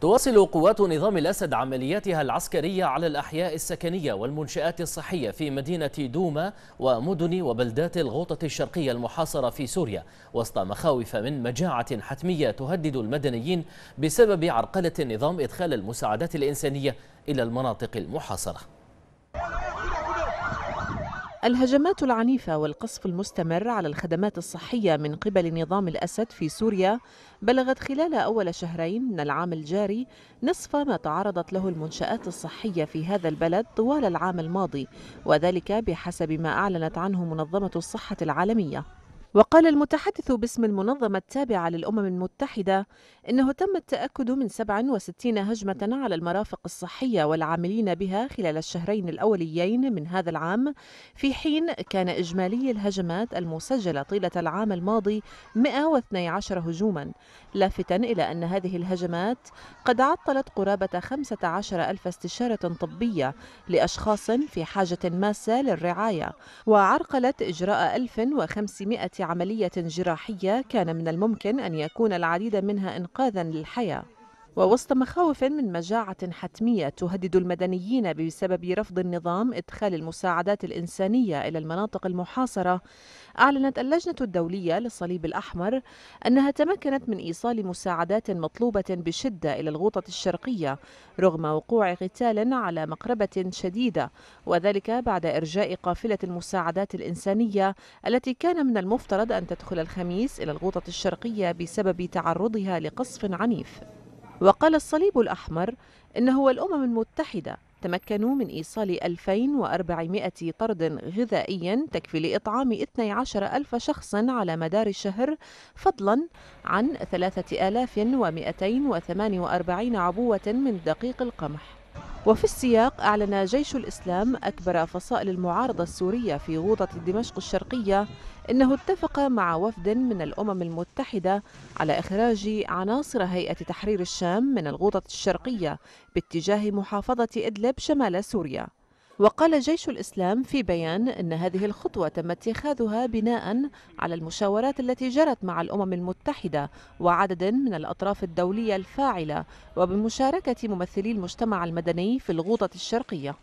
تواصل قوات نظام الأسد عملياتها العسكرية على الأحياء السكنية والمنشآت الصحية في مدينة دوما ومدن وبلدات الغوطة الشرقية المحاصرة في سوريا وسط مخاوف من مجاعة حتمية تهدد المدنيين بسبب عرقلة النظام إدخال المساعدات الإنسانية إلى المناطق المحاصرة الهجمات العنيفة والقصف المستمر على الخدمات الصحية من قبل نظام الأسد في سوريا بلغت خلال أول شهرين من العام الجاري نصف ما تعرضت له المنشآت الصحية في هذا البلد طوال العام الماضي وذلك بحسب ما أعلنت عنه منظمة الصحة العالمية وقال المتحدث باسم المنظمة التابعة للأمم المتحدة إنه تم التأكد من 67 هجمة على المرافق الصحية والعاملين بها خلال الشهرين الأوليين من هذا العام في حين كان إجمالي الهجمات المسجلة طيلة العام الماضي 112 هجوما لافتا إلى أن هذه الهجمات قد عطلت قرابة 15 ألف استشارة طبية لأشخاص في حاجة ماسة للرعاية وعرقلت إجراء 1500 عملية جراحية كان من الممكن أن يكون العديد منها إنقاذا للحياة ووسط مخاوف من مجاعة حتمية تهدد المدنيين بسبب رفض النظام إدخال المساعدات الإنسانية إلى المناطق المحاصرة أعلنت اللجنة الدولية للصليب الأحمر أنها تمكنت من إيصال مساعدات مطلوبة بشدة إلى الغوطة الشرقية رغم وقوع قتال على مقربة شديدة وذلك بعد إرجاء قافلة المساعدات الإنسانية التي كان من المفترض أن تدخل الخميس إلى الغوطة الشرقية بسبب تعرضها لقصف عنيف وقال الصليب الأحمر إن هو الأمم المتحدة تمكنوا من إيصال 2400 طرد غذائي تكفي لإطعام 12 ألف شخص على مدار الشهر فضلا عن 3248 عبوة من دقيق القمح وفي السياق أعلن جيش الإسلام أكبر فصائل المعارضة السورية في غوطة دمشق الشرقية إنه اتفق مع وفد من الأمم المتحدة على إخراج عناصر هيئة تحرير الشام من الغوطة الشرقية باتجاه محافظة إدلب شمال سوريا وقال جيش الإسلام في بيان أن هذه الخطوة تم اتخاذها بناء على المشاورات التي جرت مع الأمم المتحدة وعدد من الأطراف الدولية الفاعلة وبمشاركة ممثلي المجتمع المدني في الغوطة الشرقية